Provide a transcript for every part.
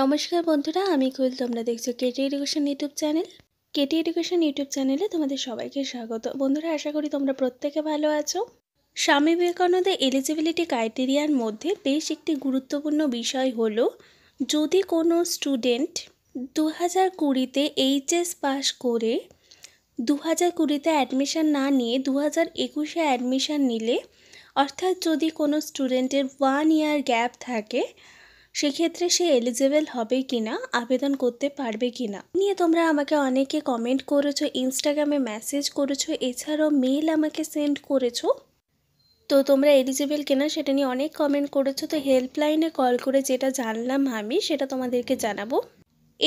নমস্কার বন্ধুরা আমি কুল তোমরা দেখছো KT education YouTube channel KT education YouTube চ্যানেলে তোমাদের সবাইকে স্বাগত বন্ধুরা আশা করি তোমরা প্রত্যেকে ভালো আছো স্বামী বিবেকানন্দের এলিজিবিলিটি ক্রাইটেরিয়ার মধ্যে বেশ একটি গুরুত্বপূর্ণ বিষয় হলো যদি কোনো স্টুডেন্ট দু হাজার কুড়িতে এইচএস পাস করে দু হাজার কুড়িতে অ্যাডমিশান না নিয়ে দু হাজার একুশে অ্যাডমিশান নিলে অর্থাৎ যদি কোনো স্টুডেন্টের ওয়ান ইয়ার গ্যাপ থাকে সেক্ষেত্রে সে এলিজেবল হবে কিনা আবেদন করতে পারবে কিনা নিয়ে তোমরা আমাকে অনেকে কমেন্ট করেছো ইনস্টাগ্রামে মেসেজ করেছো এছাড়াও মেল আমাকে সেন্ড করেছো তো তোমরা এলিজিবল কিনা সেটা নিয়ে অনেক কমেন্ট করেছো তো হেল্পলাইনে কল করে যেটা জানলাম আমি সেটা তোমাদেরকে জানাবো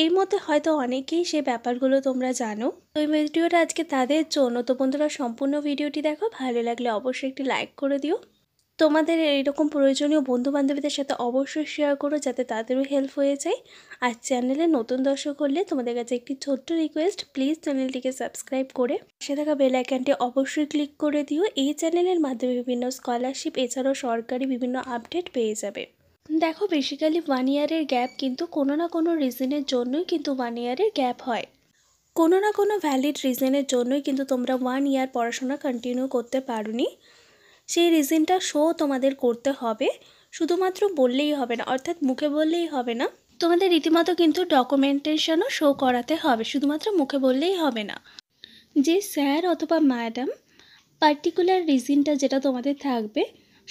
এর মধ্যে হয়তো অনেকেই সে ব্যাপারগুলো তোমরা জানো তো এই ভিডিওটা আজকে তাদের জন্য তো বন্ধুরা সম্পূর্ণ ভিডিওটি দেখো ভালো লাগলে অবশ্যই একটি লাইক করে দিও তোমাদের এইরকম প্রয়োজনীয় বন্ধু বান্ধবীদের সাথে অবশ্যই শেয়ার করো যাতে তাদেরও হেল্প হয়ে যায় আর চ্যানেলে নতুন দর্শক হলে তোমাদের কাছে একটি ছোট্ট রিকোয়েস্ট প্লিজ চ্যানেলটিকে সাবস্ক্রাইব করে সে থাকা বেলাইকানটি অবশ্যই ক্লিক করে দিও এই চ্যানেলের মাধ্যমে বিভিন্ন স্কলারশিপ এছাড়াও সরকারি বিভিন্ন আপডেট পেয়ে যাবে দেখো বেসিক্যালি ওয়ান ইয়ারের গ্যাপ কিন্তু কোনো না কোনো রিজনের জন্যই কিন্তু ওয়ান ইয়ারের গ্যাপ হয় কোনো না কোনো ভ্যালিড রিজনের জন্যই কিন্তু তোমরা ওয়ান ইয়ার পড়াশোনা কন্টিনিউ করতে পারোনি সেই রিজনটা শো তোমাদের করতে হবে শুধুমাত্র বললেই হবে না অর্থাৎ মুখে বললেই হবে না তোমাদের রীতিমতো কিন্তু ডকুমেন্টেশনও শো করাতে হবে শুধুমাত্র মুখে বললেই হবে না যে স্যার অথবা ম্যাডাম পার্টিকুলার রিজনটা যেটা তোমাদের থাকবে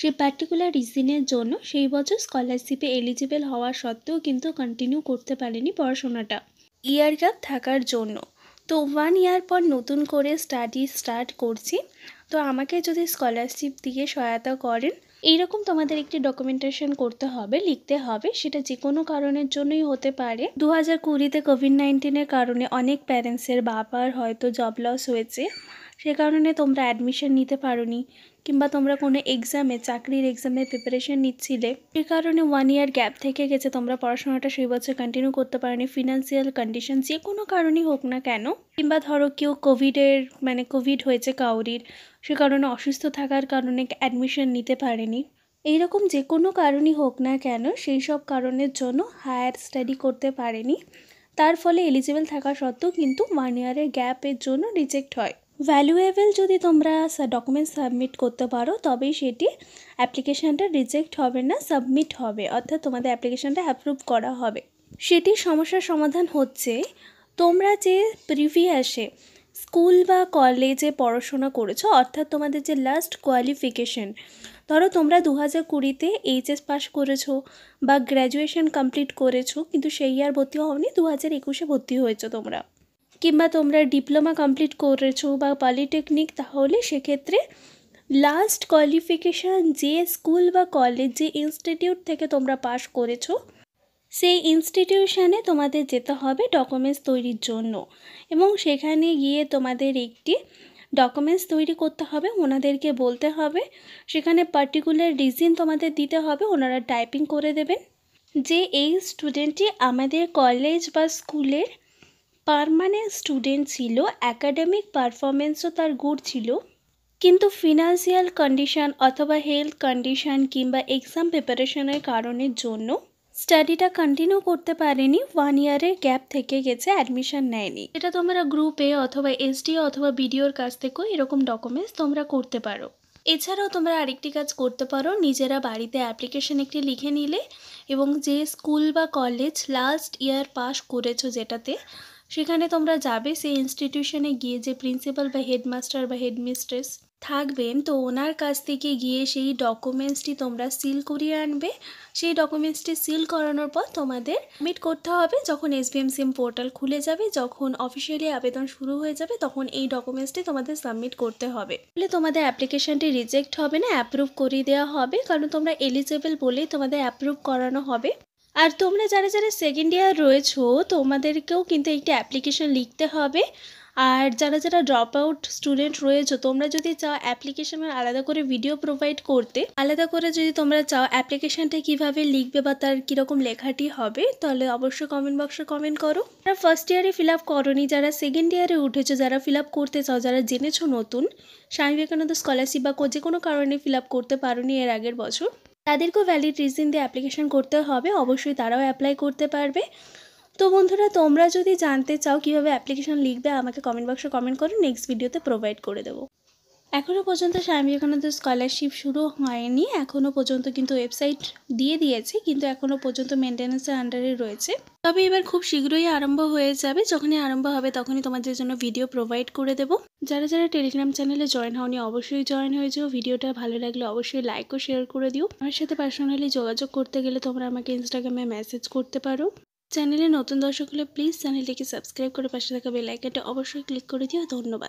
সেই পার্টিকুলার রিজনের জন্য সেই বছর স্কলারশিপে এলিজিবল হওয়া সত্ত্বেও কিন্তু কন্টিনিউ করতে পারেনি পড়াশোনাটা ইয়ার গ্যাপ থাকার জন্য তো ওয়ান ইয়ার পর নতুন করে স্টাডি স্টার্ট করছি তো আমাকে যদি স্কলারশিপ দিয়ে সহায়তা করেন এইরকম তোমাদের একটি ডকুমেন্টেশন করতে হবে লিখতে হবে সেটা যে কোনো কারণের জন্যই হতে পারে দু হাজার কুড়িতে কোভিড নাইন্টিনের কারণে অনেক প্যারেন্টসের বাবার হয়তো জব লস হয়েছে সে কারণে তোমরা অ্যাডমিশন নিতে পারোনি কিংবা তোমরা কোনো এক্সামে চাকরির এক্সামে প্রিপারেশন নিচ্ছিলে সে কারণে ওয়ান ইয়ার গ্যাপ থেকে গেছে তোমরা পড়াশোনাটা সেই বছর কন্টিনিউ করতে পারোনি ফিনান্সিয়াল কন্ডিশন যে কোনো কারণেই হোক না কেন কিংবা ধরো কেউ কোভিডের মানে কোভিড হয়েছে কাউরির সে কারণে অসুস্থ থাকার কারণে অ্যাডমিশন নিতে পারেনি এইরকম যে কোনো কারণই হোক না কেন সেই সব কারণের জন্য হায়ার স্টাডি করতে পারেনি তার ফলে এলিজিবল থাকা সত্ত্বেও কিন্তু ওয়ান ইয়ারের গ্যাপের জন্য রিজেক্ট হয় ভ্যালুয়েবল যদি তোমরা ডকুমেন্ট সাবমিট করতে পারো তবেই সেটি অ্যাপ্লিকেশানটা রিজেক্ট হবে না সাবমিট হবে অর্থাৎ তোমাদের অ্যাপ্লিকেশানটা অ্যাপ্রুভ করা হবে সেটির সমস্যার সমাধান হচ্ছে তোমরা যে প্রিভিয়াসে স্কুল বা কলেজে পড়াশোনা করেছো অর্থাৎ তোমাদের যে লাস্ট কোয়ালিফিকেশন ধরো তোমরা দু হাজার কুড়িতে এইচএস পাস করেছো বা গ্র্যাজুয়েশন কমপ্লিট করেছো কিন্তু সেই আর ভর্তি হওনি দু হাজার একুশে ভর্তি হয়েছো তোমরা কিংবা তোমরা ডিপ্লোমা কমপ্লিট করেছো বা পলিটেকনিক তাহলে সেক্ষেত্রে লাস্ট কোয়ালিফিকেশান যে স্কুল বা কলেজ যে ইনস্টিটিউট থেকে তোমরা পাশ করেছো সেই ইনস্টিটিউশানে তোমাদের যেতে হবে ডকুমেন্টস তৈরির জন্য এবং সেখানে গিয়ে তোমাদের একটি ডকুমেন্টস তৈরি করতে হবে ওনাদেরকে বলতে হবে সেখানে পার্টিকুলার রিজিন তোমাদের দিতে হবে ওনারা টাইপিং করে দেবেন যে এই স্টুডেন্টটি আমাদের কলেজ বা স্কুলের পারমানেন্ট স্টুডেন্ট ছিল অ্যাকাডেমিক পারফরমেন্সও তার গুড ছিল কিন্তু ফিনান্সিয়াল কন্ডিশান অথবা হেলথ কন্ডিশান কিংবা এক্সাম প্রিপারেশনের কারণের জন্য স্টাডিটা কন্টিনিউ করতে পারেনি ওয়ান ইয়ারের গ্যাপ থেকে গেছে অ্যাডমিশন নেয়নি এটা তোমরা গ্রুপে অথবা এসডি অথবা বিডিওর কাছ থেকেও এরকম ডকুমেন্টস তোমরা করতে পারো এছাড়াও তোমরা আরেকটি কাজ করতে পারো নিজেরা বাড়িতে অ্যাপ্লিকেশন একটি লিখে নিলে এবং যে স্কুল বা কলেজ লাস্ট ইয়ার পাস করেছো যেটাতে সেখানে তোমরা যাবে সেই ইনস্টিটিউশনে গিয়ে যে প্রিন্সিপাল বা হেডমাস্টার বা হেডমিস্ট্রেস থাকবেন তো ওনার কাছ থেকে গিয়ে সেই ডকুমেন্টসটি তোমরা সিল করিয়ে আনবে সেই ডকুমেন্টসটি সিল করানোর পর তোমাদের মিট করতে হবে যখন এসবিএম সিম পোর্টাল খুলে যাবে যখন অফিসিয়ালি আবেদন শুরু হয়ে যাবে তখন এই ডকুমেন্টসটি তোমাদের সাবমিট করতে হবে তাহলে তোমাদের অ্যাপ্লিকেশানটি রিজেক্ট হবে না অ্যাপ্রুভ করিয়ে দেওয়া হবে কারণ তোমরা এলিজেবল বলেই তোমাদের অ্যাপ্রুভ করানো হবে আর তোমরা যারা যারা সেকেন্ড ইয়ার রয়েছো তোমাদেরকেও কিন্তু একটি অ্যাপ্লিকেশন লিখতে হবে আর যারা যারা ড্রপ আউট স্টুডেন্ট রয়েছো তোমরা যদি চাও অ্যাপ্লিকেশনের আলাদা করে ভিডিও প্রোভাইড করতে আলাদা করে যদি তোমরা চাও অ্যাপ্লিকেশানটা কিভাবে লিখবে বা তার কীরকম লেখাটি হবে তাহলে অবশ্যই কমেন্ট বক্সে কমেন্ট করো যারা ফার্স্ট ইয়ারে ফিল আপ করি যারা সেকেন্ড ইয়ারে উঠেছো যারা ফিল আপ করতে চাও যারা জেনেছো নতুন স্বামী বিবেকানন্দ স্কলারশিপ বা যে কোনো কারণে ফিল আপ করতে পারোনি এর আগের বছর তাদেরকেও ভ্যালিড রিজন দিয়ে অ্যাপ্লিকেশান করতে হবে অবশ্যই তারাও অ্যাপ্লাই করতে পারবে তো বন্ধুরা তোমরা যদি জানতে চাও কীভাবে অ্যাপ্লিকেশান লিখবে আমাকে কমেন্ট বক্সে কমেন্ট করো নেক্সট ভিডিওতে প্রোভাইড করে দেবো এখনও পর্যন্ত স্বামী বিবেকানন্দ স্কলারশিপ শুরু হয়নি এখনও পর্যন্ত কিন্তু ওয়েবসাইট দিয়ে দিয়েছে কিন্তু এখনও পর্যন্ত মেনটেন্সের আন্ডারে রয়েছে তবে এবার খুব শীঘ্রই আরম্ভ হয়ে যাবে যখনই আরম্ভ হবে তখনই তোমাদের জন্য ভিডিও প্রোভাইড করে দেবো যারা যারা টেলিগ্রাম চ্যানেলে জয়েন হওনি অবশ্যই জয়েন হয়ে যাও ভিডিওটা ভালো লাগলে অবশ্যই লাইক ও শেয়ার করে দিও আমার সাথে পার্সোনালি যোগাযোগ করতে গেলে তোমরা আমাকে ইনস্টাগ্রামে মেসেজ করতে পারো চ্যানেলে নতুন দর্শক হলে প্লিজ চ্যানেলটিকে সাবস্ক্রাইব করে পাশে থাকা বেল অবশ্যই ক্লিক করে দিও ধন্যবাদ